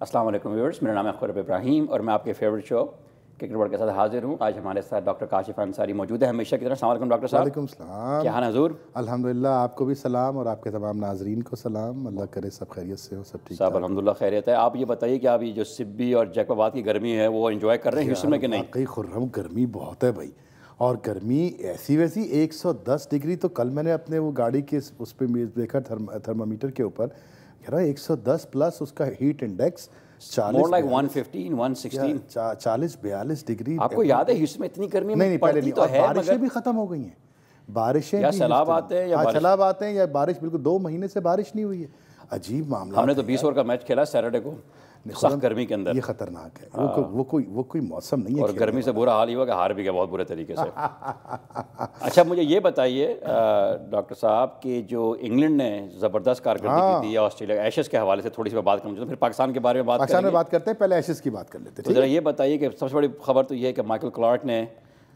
Aslam viewers मेरा नाम है अखरब इब्राहिम और मैं आपके फेवरेट शो क्रिकेट वर्ल्ड के साथ हाजिर हूँ आज हमारे साथ डॉक्टर काशिफ अंसारी मौजूद है हमेशा की तरह सलाम डॉक्टर साहब क्या हाल हजूर अल्हम्दुलिल्लाह आपको भी सलाम और आपके तमाम नाजरीन को सलाम अल्लाह करे सब खैरियत से हो सब ठीक साहब अलहमदिल्ला खैरियत है आप ये बताइए कि आप ये जो सिब्बी और जैकबाबाद की गर्मी है वो इन्जॉय कर रहे हैं में कि नहीं कई खुर्रम गर्मी बहुत है भाई और गर्मी ऐसी वैसी 110 डिग्री तो कल मैंने अपने वो गाड़ी के उस पर देखा थर्मामीटर के ऊपर कह रहा है 110 प्लस उसका हीट इंडेक्स मोर लाइक 115 116 40 बयालीस डिग्री आपको याद है में इतनी गर्मी नहीं, नहीं पहले तो है बारिशें भी खत्म हो गई हैं बारिशें या सैलाब आते हैं या हाँ, सैलाब आते हैं या बारिश बिल्कुल दो महीने से बारिश नहीं हुई है अजीब मामला हमने तो 20 ओवर का मैच खेला सैटरडे को सख्त गर्मी के अंदर ये खतरनाक है वो, हाँ। को, वो कोई वो कोई मौसम नहीं है और गर्मी से बुरा हाल ही हुआ कि हार भी गया बहुत बुरे तरीके से अच्छा मुझे ये बताइए डॉक्टर साहब कि जो इंग्लैंड ने ज़बरदस्त कारकर्दगी हाँ। की ऑस्ट्रेलिया एशेज़ के हवाले से थोड़ी सी बात करना चाहता तो फिर पाकिस्तान के बारे में बात पाकिस्तान में बात करते हैं पहले एशेज़ की बात कर लेते हैं तो ज़रा ये बताइए कि सबसे बड़ी खबर तो ये है कि माइकल क्लार्क ने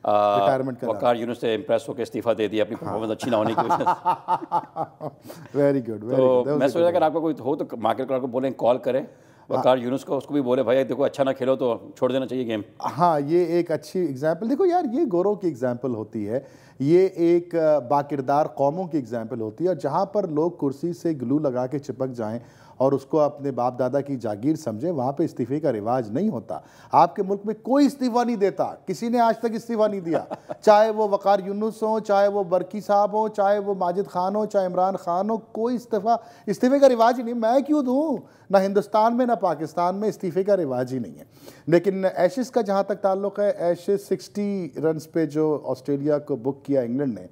वकार यूनिस से इम्प्रेस होकर इस्तीफा दे दिया अपनी परफॉर्मेंस हाँ। अच्छी ना होने की वजह वेरी गुड तो मैं सोचा अगर आपका कोई हो तो मार्केट क्लार्क को बोलें कॉल करें वकार यूनुस को उसको भी बोले भाई देखो अच्छा ना खेलो तो छोड़ देना चाहिए गेम हाँ ये एक अच्छी एग्जाम्पल देखो यार ये गौरव की एग्जाम्पल होती है ये एक बाकिरदार कौमों की एग्ज़ाम्पल होती है और जहाँ पर लोग कुर्सी से ग्लू लगा के चिपक जाएँ और उसको अपने बाप दादा की जागीर समझें वहाँ पे इस्तीफे का रिवाज नहीं होता आपके मुल्क में कोई इस्तीफ़ा नहीं देता किसी ने आज तक इस्तीफ़ा नहीं दिया चाहे वो वक़ार यूनुस हो चाहे वो बरकी साहब हो चाहे वो माजिद खान हो चाहे इमरान खान हो कोई इस्तीफ़ा इस्तीफ़े का रिवाज ही नहीं मैं क्यों दूँ ना हिंदुस्तान में ना पाकिस्तान में इस्तीफ़े का रिवाज ही नहीं है लेकिन एशिस का जहाँ तक ताल्लुक है एशिस सिक्सटी रन पे जो ऑस्ट्रेलिया को बुक किया किया इंग्लैंड ने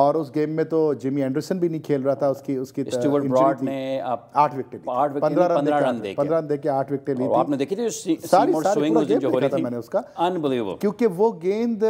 और उस गेम में तो जिमी एंडरसन भी नहीं खेल रहा था उसकी उसकी स्टीवर्ट ब्रॉड ने आठ विकेट आठ पंद्रह रन पंद्रह रन देके आठ विकेट ली आपने देखी थी सारी सारी जो हो रही थी मैंने उसका अनबिलीवेबल क्योंकि वो गेंद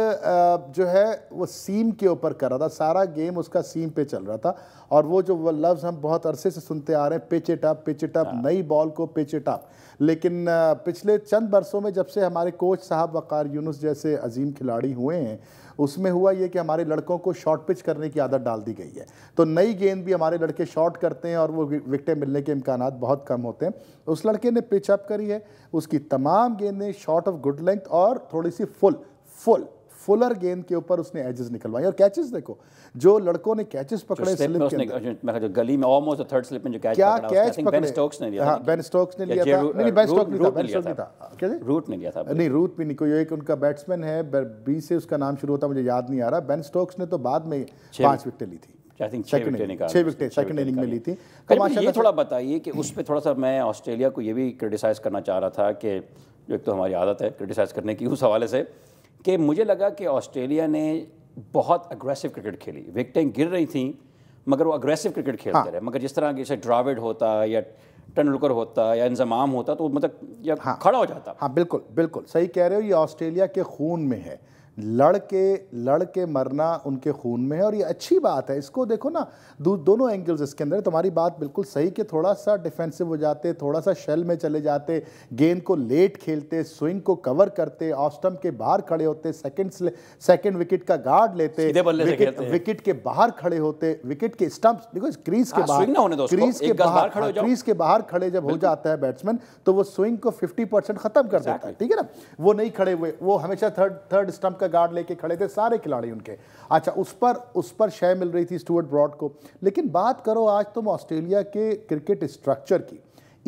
जो है वो सीम के ऊपर कर रहा था सारा गेम उसका सीम पे चल रहा था और वो जो लफ्ज़ हम बहुत अरसे से सुनते आ रहे हैं pitch it up pitch it up नई बॉल को पिच इट अप लेकिन पिछले चंद बरसों में जब से हमारे कोच साहब वक़ार यूनुस जैसे अजीम खिलाड़ी हुए हैं उसमें हुआ ये कि हमारे लड़कों को शॉर्ट पिच करने की आदत डाल दी गई है तो नई गेंद भी हमारे लड़के शॉर्ट करते हैं और वो विकटें मिलने के इम्कान बहुत कम होते हैं उस लड़के ने पिच अप करी है उसकी तमाम गेंदें शॉर्ट ऑफ गुड लेंथ और थोड़ी सी फुल फुल फुलर गेंद के ऊपर उसने एजेस निकलवाई और कैचेस देखो जो लड़कों ने कैचेस पकड़े स्लिप के अंदर जो गली में ऑलमोस्ट थर्ड स्लिप में जो कैच क्या कैच पकड़े बेन स्टोक्स ने लिया बेन हाँ, स्टोक्स ने लिया था नहीं बेन स्टोक्स नहीं था बेन स्टोक्स नहीं था क्या रूट ने लिया था नहीं रूट भी नहीं कोई एक उनका बैट्समैन है बी से उसका नाम शुरू होता मुझे याद नहीं आ रहा बेन स्टोक्स ने तो बाद में पांच विकेट ली थी छह सेकंड इनिंग में ली थी ये थोड़ा बताइए कि उस पर थोड़ा सा मैं ऑस्ट्रेलिया को ये भी क्रिटिसाइज करना चाह रहा था कि जो एक तो हमारी आदत है क्रिटिसाइज करने की उस हवाले से कि मुझे लगा कि ऑस्ट्रेलिया ने बहुत अग्रेसिव क्रिकेट खेली विकटें गिर रही थी मगर वो अग्रेसिव क्रिकेट खेलते हाँ। रहे मगर जिस तरह जैसे ड्राविड होता या टेंडुलकर होता या इंजमाम होता तो मतलब या हाँ, खड़ा हो जाता हाँ बिल्कुल बिल्कुल सही कह रहे हो ये ऑस्ट्रेलिया के खून में है लड़के लड़के मरना उनके खून में है और ये अच्छी बात है इसको देखो ना दो, दोनों एंगल्स इसके अंदर तुम्हारी बात बिल्कुल सही कि थोड़ा सा डिफेंसिव हो जाते थोड़ा सा शेल में चले जाते गेंद को लेट खेलते स्विंग को कवर करते ऑस्टम के बाहर खड़े होते सेकंड सेकंड विकेट का गार्ड लेते विकेट, विकेट के बाहर खड़े होते विकेट के स्टम्प देखो क्रीज के हाँ, बाहर क्रीज के बाहर क्रीज हाँ, के बाहर खड़े जब हो जाता है बैट्समैन तो वो स्विंग को फिफ्टी खत्म कर देता है ठीक है ना वो नहीं खड़े हुए वो हमेशा थर्ड थर्ड स्टम्प का गार्ड लेके खड़े थे सारे खिलाड़ी उनके अच्छा उस पर उस पर शय मिल रही थी स्टूअर्ट ब्रॉड को लेकिन बात करो आज तुम ऑस्ट्रेलिया के क्रिकेट स्ट्रक्चर की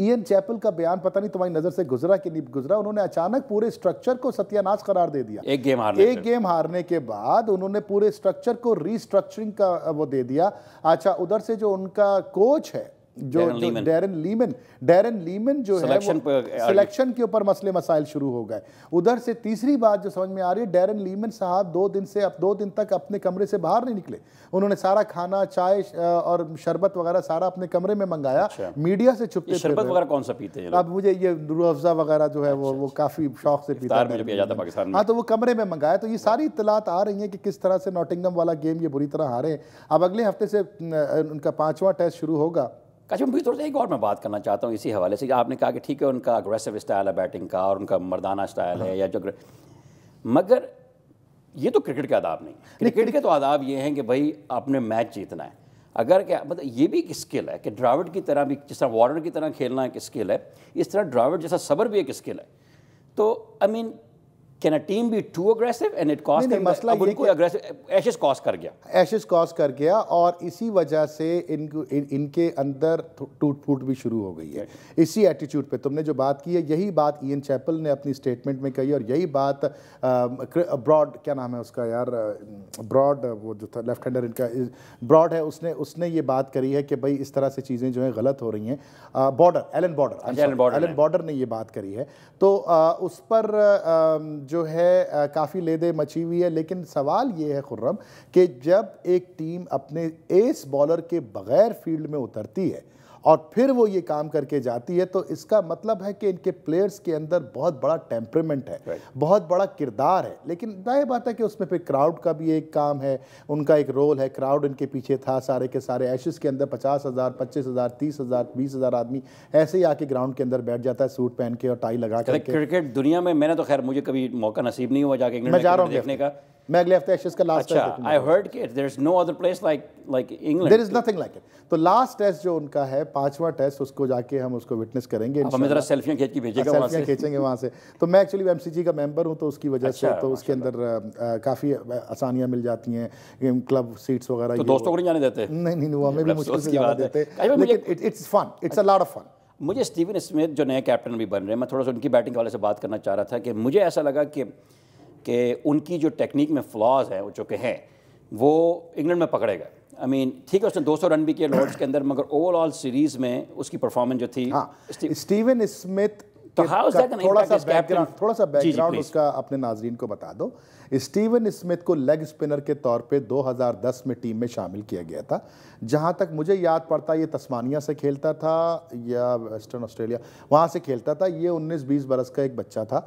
ईएन चैपल का बयान पता नहीं तुम्हारी नजर से गुजरा कि नहीं गुजरा उन्होंने अचानक पूरे स्ट्रक्चर को सत्यानाश करार दे दिया एक गेम हारने एक गेम हारने के बाद उन्होंने पूरे स्ट्रक्चर को रीस्ट्रक्चरिंग का वो दे दिया अच्छा उधर से जो उनका कोच है जो डेरन लीमन डेरन लीमन जो selection है सिलेक्शन के ऊपर मसले मसाइल शुरू हो गए उधर से तीसरी बात जो समझ में आ रही है डेरन लीमन साहब दो दिन से अब दो दिन तक अपने कमरे से बाहर नहीं निकले उन्होंने सारा खाना चाय और शरबत वगैरह सारा अपने कमरे में मंगाया अच्छा। मीडिया से छुपते शरबत वगैरह कौन सा पीते हैं अब मुझे ये रूअफ़ा वगैरह जो है वो अच्छा, वो अच्छा। काफ़ी शौक से पीता है हाँ तो वो कमरे में मंगाया तो ये हाँ। सारी इतलात आ रही है कि किस तरह से नोटिंगम वाला गेम ये बुरी तरह हारे अब अगले हफ्ते से उनका पांचवा टेस्ट शुरू होगा काशिम मुझे थोड़ा सा एक और मैं बात करना चाहता हूँ इसी हवाले से आपने कहा कि ठीक है उनका अग्रेसिव स्टाइल है बैटिंग का और उनका मर्दाना स्टाइल है या जो मगर ये तो क्रिकेट के आदाब नहीं क्रिकेट के तो आदाब ये हैं कि भाई आपने मैच जीतना है अगर क्या मतलब ये भी एक स्किल है कि ड्राविड की तरह भी जिस तरह वार्नर की तरह खेलना एक स्किल है इस तरह ड्राविड जैसा सबर भी एक स्किल है तो I I mean mean, can a team be too aggressive and it cost नहीं, मसला ये उनको अग्रेसिव एशेस कॉस्ट कर गया एशेस कॉस्ट कर गया और इसी वजह से इनको इन, इनके अंदर टूट फूट भी शुरू हो गई है इसी एटीट्यूड पे तुमने जो बात की है यही बात ईएन चैपल ने अपनी स्टेटमेंट में कही और यही बात ब्रॉड क्या नाम है उसका यार ब्रॉड वो जो था लेफ्ट हैंडर इनका ब्रॉड है उसने उसने ये बात करी है कि भाई इस तरह से चीज़ें जो हैं गलत हो रही हैं Border Allan Border Allan Border ने ये बात करी है तो उस पर जो है काफ़ी ले दे मची हुई है लेकिन सवाल ये है खुर्रम कि जब एक टीम अपने एस बॉलर के बगैर फील्ड में उतरती है और फिर वो ये काम करके जाती है तो इसका मतलब है कि इनके प्लेयर्स के अंदर बहुत बड़ा टेम्परमेंट है right. बहुत बड़ा किरदार है लेकिन जाहिर बात है कि उसमें फिर क्राउड का भी एक काम है उनका एक रोल है क्राउड इनके पीछे था सारे के सारे एशिस के अंदर पचास हज़ार पच्चीस हज़ार तीस हज़ार बीस हज़ार आदमी ऐसे ही आके ग्राउंड के अंदर बैठ जाता है सूट पहन के और टाई लगा कर क्रिकेट दुनिया में मैंने तो खैर मुझे कभी मौका नसीब नहीं हुआ जाके हूँ देखने का मैं अगले हफ्ते एशेज का लास्ट अच्छा आई हर्ड कि there is no other place like like England there is nothing like it तो लास्ट टेस्ट जो उनका है पांचवा टेस्ट उसको जाके हम उसको विटनेस करेंगे हम जरा सेल्फीयां खींच के हाँ, भेजेगा वहां से सेल्फीयां खींचेंगे वहां से तो मैं एक्चुअली एमसीजी का मेंबर हूं तो उसकी वजह अच्छा, से तो उसके अंदर काफी आसानियां मिल जाती हैं गेम क्लब सीट्स वगैरह तो दोस्तों को नहीं जाने देते नहीं नहीं वो हमें भी मतलब मुश्किल से जाने देते लेकिन it's fun it's a lot of fun मुझे स्टीवन स्मिथ जो नए कैप्टन भी बन रहे हैं मैं थोड़ा सा उनकी बैटिंग वाले से बात करना चाह रहा था कि मुझे ऐसा लगा कि कि उनकी जो टेक्निक में फ्लॉज हैं वो चूँकि हैं वो इंग्लैंड में पकड़े गए आई मीन ठीक है उसने 200 रन भी किए लॉर्ड्स के अंदर मगर ओवरऑल सीरीज में उसकी परफॉर्मेंस जो थी हाँ, स्टीवन स्मिथ तो थोड़ा सा थोड़ा सा बैकग्राउंड उसका अपने नाजरीन को बता दो स्टीवन स्मिथ को लेग स्पिनर के तौर पे 2010 में टीम में शामिल किया गया था जहां तक मुझे याद पड़ता ये तस्मानिया से खेलता था या वेस्टर्न ऑस्ट्रेलिया वहां से खेलता था ये 19-20 बरस का एक बच्चा था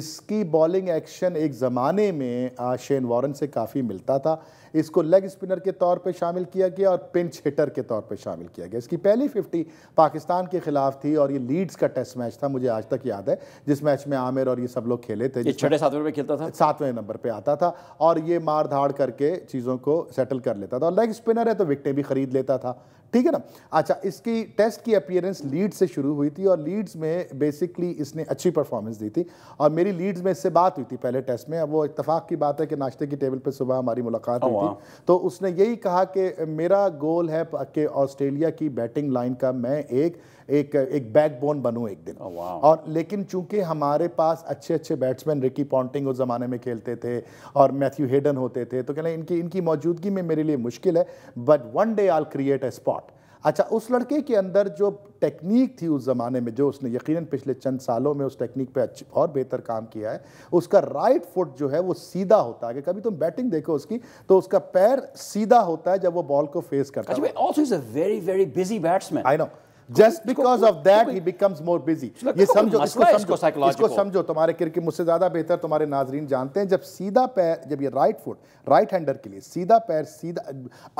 इसकी बॉलिंग एक्शन एक ज़माने में शेन वॉरन से काफ़ी मिलता था इसको लेग स्पिनर के तौर पे शामिल किया गया और पिंच हिटर के तौर पे शामिल किया गया इसकी पहली फिफ्टी पाकिस्तान के खिलाफ थी और ये लीड्स का टेस्ट मैच था मुझे आज तक याद है जिस मैच में आमिर और ये सब लोग खेले थे छठे सातवें में खेलता था सातवें नंबर पर पे आता था और ये मार धाड़ करके चीज़ों को सेटल कर लेता था और लेग स्पिनर है तो विकटें भी खरीद लेता था ठीक है ना अच्छा इसकी टेस्ट की अपियरेंस लीड्स से शुरू हुई थी और लीड्स में बेसिकली इसने अच्छी परफॉर्मेंस दी थी और मेरी लीड्स में इससे बात हुई थी पहले टेस्ट में अब वो इतफाक़ की बात है कि नाश्ते की टेबल पर सुबह हमारी मुलाकात हुई oh, थी तो उसने यही कहा कि मेरा गोल है कि ऑस्ट्रेलिया की बैटिंग लाइन का मैं एक एक एक बैकबोन बनूं एक दिन oh, और लेकिन चूंकि हमारे पास अच्छे अच्छे बैट्समैन रिकी पॉन्टिंग उस ज़माने में खेलते थे और मैथ्यू हेडन होते थे तो कहना इनकी इनकी मौजूदगी में मेरे लिए मुश्किल है but one day all create a spot अच्छा उस लड़के के अंदर जो टेक्निक थी उस ज़माने में जो उसने यकीनन पिछले चंद सालों में उस टेक्निक पे अच्छी और बेहतर काम किया है उसका राइट फुट जो है वो सीधा होता है कि कभी तुम बैटिंग देखो उसकी तो उसका पैर सीधा होता है जब वो बॉल को फेस करता अच्छा, है very very busy batsman I know just because of that he becomes more busy ये समझो इसको समझो इसको समझो तुम्हारे क्रिकेट मुझसे ज्यादा बेहतर तुम्हारे नाजरीन जानते हैं जब सीधा पैर जब ये राइट फुट राइट हैंडर के लिए सीधा पैर सीधा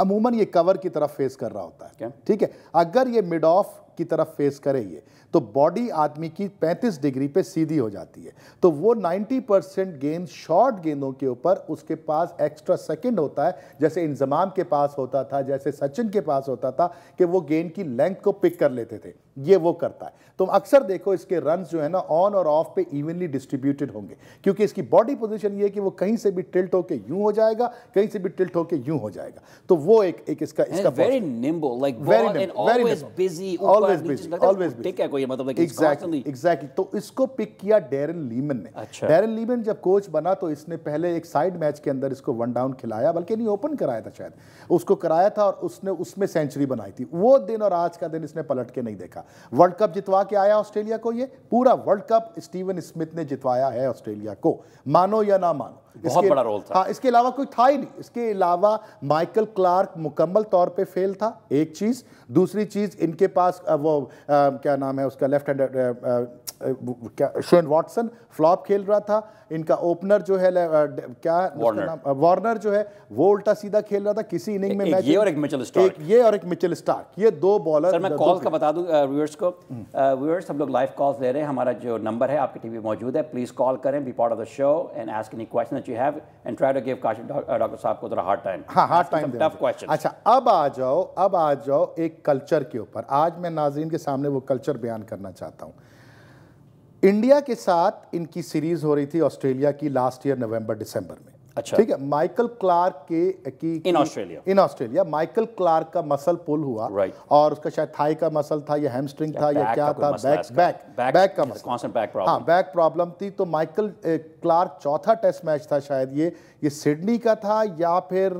अमूमन ये कवर की तरफ फेस कर रहा होता है ठीक है अगर ये मिड ऑफ की तरफ फेस करे ये तो बॉडी आदमी की 35 डिग्री पे सीधी हो जाती है तो वो 90 परसेंट गेंद शॉर्ट गेंदों के ऊपर उसके पास एक्स्ट्रा सेकंड होता है जैसे इंजमाम के पास होता था जैसे सचिन के पास होता था कि वो गेंद की लेंथ को पिक कर लेते थे ये वो करता है तुम अक्सर देखो इसके रन जो है ना ऑन और ऑफ पे इवनली डिस्ट्रीब्यूटेड होंगे क्योंकि इसकी बॉडी पोजीशन ये है कि वो कहीं से भी टिल्ट होके यूं हो जाएगा कहीं से भी टिल्ट होके यूं हो जाएगा तो वो एक एक इसका इसका very nimble like very busy always busy always है मतलब कोई मतलब एग्जैक्टली एग्जैक्टली तो इसको पिक किया डेरन लीमन ने डेरन अच्छा। लीमन जब कोच बना तो इसने पहले एक साइड मैच के अंदर इसको वन डाउन खिलाया बल्कि नहीं ओपन कराया था शायद उसको कराया था और उसने उसमें सेंचुरी बनाई थी वो दिन और आज का दिन इसने पलट के नहीं देखा गया वर्ल्ड कप जितवा के आया ऑस्ट्रेलिया को ये पूरा वर्ल्ड कप स्टीवन स्मिथ ने जितवाया है ऑस्ट्रेलिया को मानो या ना मानो बहुत बड़ा रोल था हाँ इसके अलावा कोई था ही नहीं इसके अलावा माइकल क्लार्क मुकम्मल तौर पे फेल था एक चीज़ दूसरी चीज़ इनके पास वो आ, क्या नाम है उसका left hand Shane Watson flop खेल रहा था इनका ओपनर जो है क्या वार्नर जो है वो उल्टा सीधा खेल रहा था किसी इनिंग में ये और एक मिचल स्टार्क ये और एक मिचल स्टार्क ये दो बॉलर सर मैं कॉल का बता दूं व्यूअर्स को व्यूअर्स हम्म। हम लोग लाइव कॉल्स दे रहे हैं हमारा जो नंबर है आपके टीवी मौजूद है प्लीज कॉल करें be part of the show and ask any question that you have and try to give Kashif doctor साहब को थोड़ा हार्ड टाइम हां हार्ड टाइम टफ क्वेश्चन अच्छा अब आ जाओ अब आ जाओ एक कल्चर के ऊपर आज मैं नाजरीन के सामने वो कल्चर बयान करना चाहता हूँ इंडिया के साथ इनकी सीरीज हो रही थी ऑस्ट्रेलिया की लास्ट ईयर नवंबर दिसंबर में अच्छा ठीक है माइकल क्लार्क के की in Australia in Australia Michael Clarke का मसल पुल हुआ right. और उसका शायद थाई का मसल था या हैमस्ट्रिंग था या क्या था बैक बैक बैक का मसल बैक प्रॉब्लम हाँ बैक प्रॉब्लम थी तो माइकल क्लार्क eh, चौथा टेस्ट मैच था शायद ये ये सिडनी का था या फिर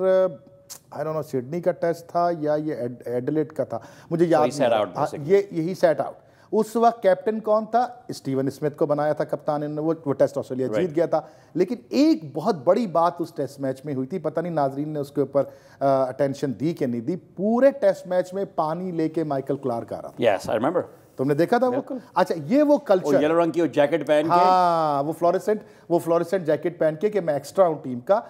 आई डोंट नो सिडनी का टेस्ट था या ये एडलेट का था मुझे याद हाँ, ये यही सेट आउट उस वक्त कैप्टन कौन था स्टीवन स्मिथ को बनाया था कप्तान ने वो वो टेस्ट ऑस्ट्रेलिया जीत गया था लेकिन एक बहुत बड़ी बात उस टेस्ट मैच में हुई थी पता नहीं नाजरीन ने उसके ऊपर अटेंशन दी कि नहीं दी पूरे टेस्ट मैच में पानी लेके माइकल क्लार्क आ रहा था yes, I remember. तुमने देखा था वो अच्छा ये वो कल्चर येलो रंग की वो जैकेट पहन हाँ, के हाँ वो फ्लोरेसेंट वो फ्लोरेसेंट जैकेट पहन के कि मैं एक्स्ट्रा हूँ टीम का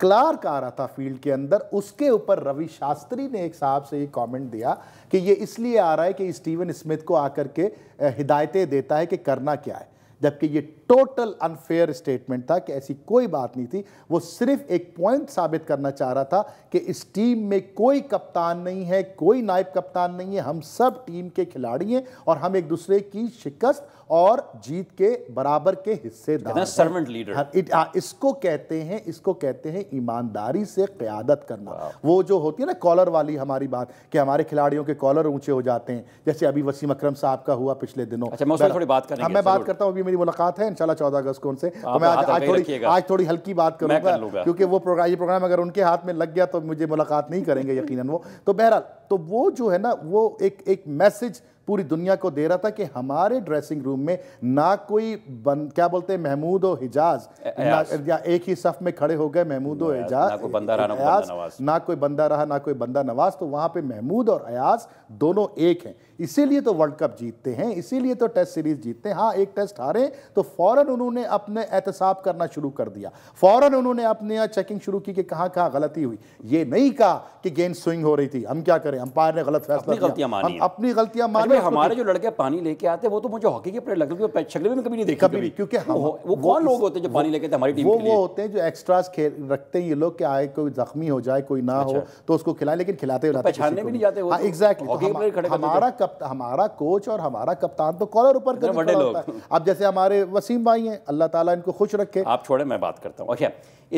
क्लार्क आ रहा था फील्ड के अंदर उसके ऊपर रवि शास्त्री ने एक साहब से ये कमेंट दिया कि ये इसलिए आ रहा है कि स्टीवन स्मिथ को आकर के हिदायतें देता है कि करना क्या है जबकि ये टोटल अनफेयर स्टेटमेंट था कि ऐसी कोई बात नहीं थी वो सिर्फ एक पॉइंट साबित करना चाह रहा था कि इस टीम में कोई कप्तान नहीं है कोई नायब कप्तान नहीं है हम सब टीम के खिलाड़ी हैं और हम एक दूसरे की शिकस्त और जीत के बराबर के हिस्सेदार लीडर हाँ, हाँ, इसको कहते हैं इसको कहते हैं ईमानदारी से क्यादत करना वो जो होती है ना कॉलर वाली हमारी बात कि हमारे खिलाड़ियों के कॉलर ऊंचे हो जाते हैं जैसे अभी वसीम अक्रम साहब का हुआ पिछले दिनों अच्छा, मैं थोड़ी बात करेंगे हाँ, मैं बात करता हूँ अभी मेरी मुलाकात है इंशाल्लाह चौदह अगस्त को उनसे तो मैं आज आज थोड़ी आज थोड़ी हल्की बात करूंगा कर क्योंकि वो प्रोग्राम ये प्रोग्राम अगर उनके हाथ में लग गया तो मुझे मुलाकात नहीं करेंगे यकीनन वो तो बहरहाल तो वो जो है ना वो एक एक मैसेज पूरी दुनिया को दे रहा था कि हमारे ड्रेसिंग रूम में ना कोई बन, क्या बोलते हैं महमूद और हिजाज या एक ही सफ में खड़े हो गए महमूद और हिजाज ना कोई बंदा रहा ना कोई बंदा नवाज ना कोई बंदा रहा ना कोई बंदा नवाज तो वहां पे महमूद और अयाज दोनों एक हैं इसीलिए तो वर्ल्ड कप जीतते हैं इसीलिए तो टेस्ट सीरीज जीतते हैं हाँ एक टेस्ट हारे तो फ़ौरन उन्होंने अपने एहतसाब करना शुरू कर दिया फ़ौरन उन्होंने अपने यहाँ चेकिंग शुरू की कि कहाँ कहाँ गलती हुई ये नहीं कहा कि गेंद स्विंग हो रही थी हम क्या करें अंपायर ने गलत फैसला गलतियां मानी अपनी गलतियां मानी हमारे जो लड़के पानी लेके आते वो तो मुझे हॉकी के प्लेयर लगते शक्ल में कभी नहीं देखा कभी क्योंकि वो कौन लोग होते हैं जो पानी लेके हमारी टीम वो वो होते हैं जो एक्स्ट्रा खेल रखते हैं ये लोग के आए कोई जख्मी हो जाए कोई ना अच्छा। हो तो उसको खिलाए लेकिन खिलाते तो पहचानने भी नहीं जाते एग्जैक्टली हाँ, तो। तो हमारा हमारा कोच और हमारा कप्तान तो कॉलर ऊपर कर बड़े लोग अब जैसे हमारे वसीम भाई हैं अल्लाह ताला इनको खुश रखे आप छोड़े मैं बात करता हूँ अच्छा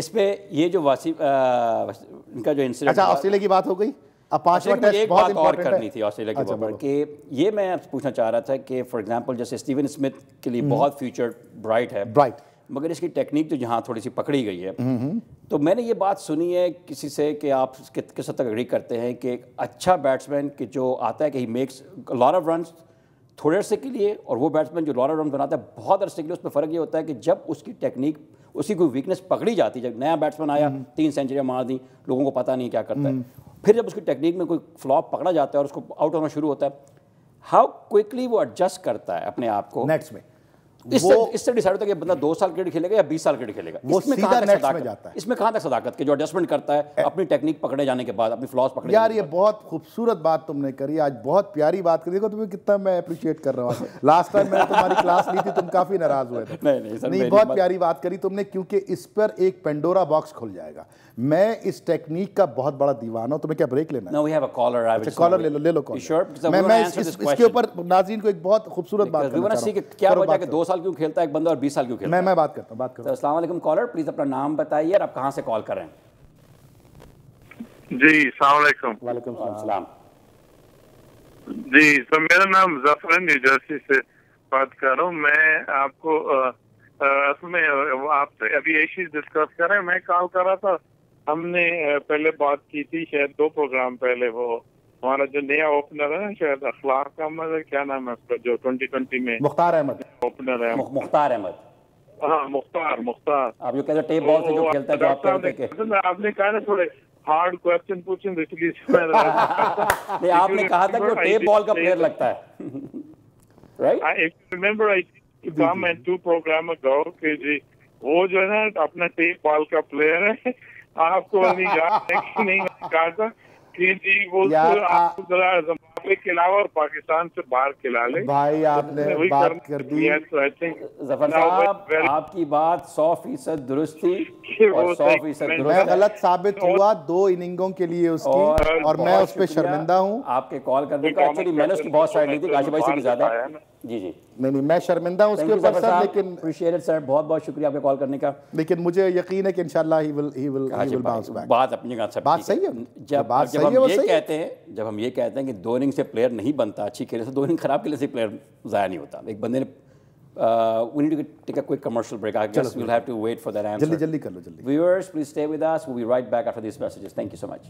इस पे ये जो वसीम इनका जो इंसिडेंट अच्छा ऑस्ट्रेलिया की बात हो गई अब पांचवा मिनट अच्छा, एक बात और करनी थी ऑस्ट्रेलिया के ऊपर अच्छा, कि ये मैं आपसे पूछना चाह रहा था कि फॉर एग्जाम्पल जैसे स्टीवन स्मिथ के लिए हम्म। बहुत फ्यूचर ब्राइट है ब्राइट मगर इसकी टेक्निक तो जहाँ थोड़ी सी पकड़ी गई है हम्म, हम्म। तो मैंने ये बात सुनी है किसी से कि आप किस हद तक अग्री करते हैं कि एक अच्छा बैट्समैन के जो आता है कि he makes lot of run थोड़े अरसे के लिए और वो बैट्समैन जो लॉर ऑफ रन बनाता है बहुत अरसे के लिए उसमें फ़र्क ये होता है कि जब उसकी टेक्निक उसकी कोई वीकनेस पकड़ी जाती है जब नया बैट्समैन आया हम्म। तीन सेंचुरियाँ मार दी लोगों को पता नहीं क्या करता है फिर जब उसकी टेक्निक में कोई फ्लॉप पकड़ा जाता है और उसको आउट होना शुरू होता है हाउ क्विकली वो एडजस्ट करता है अपने आप को नेक्स्ट में इससे डिसाइड होता है कि बंदा दो साल क्रिकेट खेलेगा या बीस साल क्रिकेट खेलेगा वो इसमें कहाँ तक सदाकत जाता है इसमें कहां तक सदाकत के जो एडजस्टमेंट करता है अपनी टेक्निक पकड़े जाने के बाद अपनी फ्लॉस पकड़े यार ये बहुत खूबसूरत बात तुमने करी आज बहुत प्यारी बात करी देखो तुम्हें कितना मैं अप्रिशिएट कर रहा हूँ लास्ट टाइम मैंने तुम्हारी क्लास ली थी तुम काफ़ी नाराज हुए थे नहीं नहीं बहुत प्यारी बात करी तुमने क्योंकि इस पर एक पेंडोरा बॉक्स खुल जाएगा मैं इस टेक्निक का बहुत बड़ा दीवाना हूँ तुम्हें क्या ब्रेक लेना है कॉलर कॉलर अच्छा, ले लो ले लो कॉलर मैं इसके ऊपर नाजीन को एक बहुत खूबसूरत बात क्या वजह दो साल क्यों खेलता है एक बंदा और बीस साल क्यों खेलता मैं मैं बात करता हूँ बात करता हूँ तो असलम कॉलर प्लीज अपना नाम बताइए और आप कहाँ से कॉल कर रहे हैं जी सलाम वालेकुम सलाम जी सर तो मेरा नाम जफर न्यू जर्सी से बात कर रहा हूँ मैं आपको असल में आप तो अभी चीज डिस्कस कर रहे हैं मैं कॉल कर रहा था हमने पहले बात की थी शायद दो प्रोग्राम पहले वो हमारा जो नया ओपनर है शायद अखलाक अहमद है क्या नाम है उसका जो ट्वेंटी ट्वेंटी में मुख्तार अहमद ओपनर है मुख्तार अहमद हाँ मुख्तार मुख्तार आप जो कहते टेप बॉल से जो तो खेलता है आप आपने कहा ना थोड़े हार्ड क्वेश्चन पूछें तो इसलिए आपने कहा था कि टेप बॉल का प्लेयर लगता है right I remember I come and two program ago कि जी वो जो है ना अपना टेप बॉल का प्लेयर है आपको नहीं याद नहीं कहा था जी वो तो जरा मुकाबले खिला और पाकिस्तान से बाहर खिला ले भाई तो आपने तो बात कर दी जफर साहब आपकी बात सौ फीसद दुरुस्त थी और सौ फीसद मैं गलत साबित हुआ दो इनिंगों के लिए उसकी और, और मैं उस पर शर्मिंदा हूँ आपके कॉल कर का एक्चुअली मैंने उसकी बहुत साइड ली थी काशी भाई से भी ज्यादा जी जी नहीं नहीं मैं शर्मिंदा हूँ उसके ऊपर सर लेकिन अप्रिशिएट सर बहुत बहुत शुक्रिया आपके कॉल करने का लेकिन मुझे यकीन है कि इंशाल्लाह he will he will he will bounce back बात अपनी बात सही है जब बात सही है वो सही कहते हैं जब हम ये कहते हैं कि दो इनिंग इनिंग से प्लेयर नहीं बनता अच्छी खेलने से दो इनिंग खराब खेलने से प्लेयर ज़ाया नहीं होता एक बंदे ने Uh, we need to take a quick commercial break. I guess we'll have to wait for that answer. Jaldi, jaldi kar lo, jaldi. Viewers, please stay with us. We'll be right back after these messages. Thank you so much.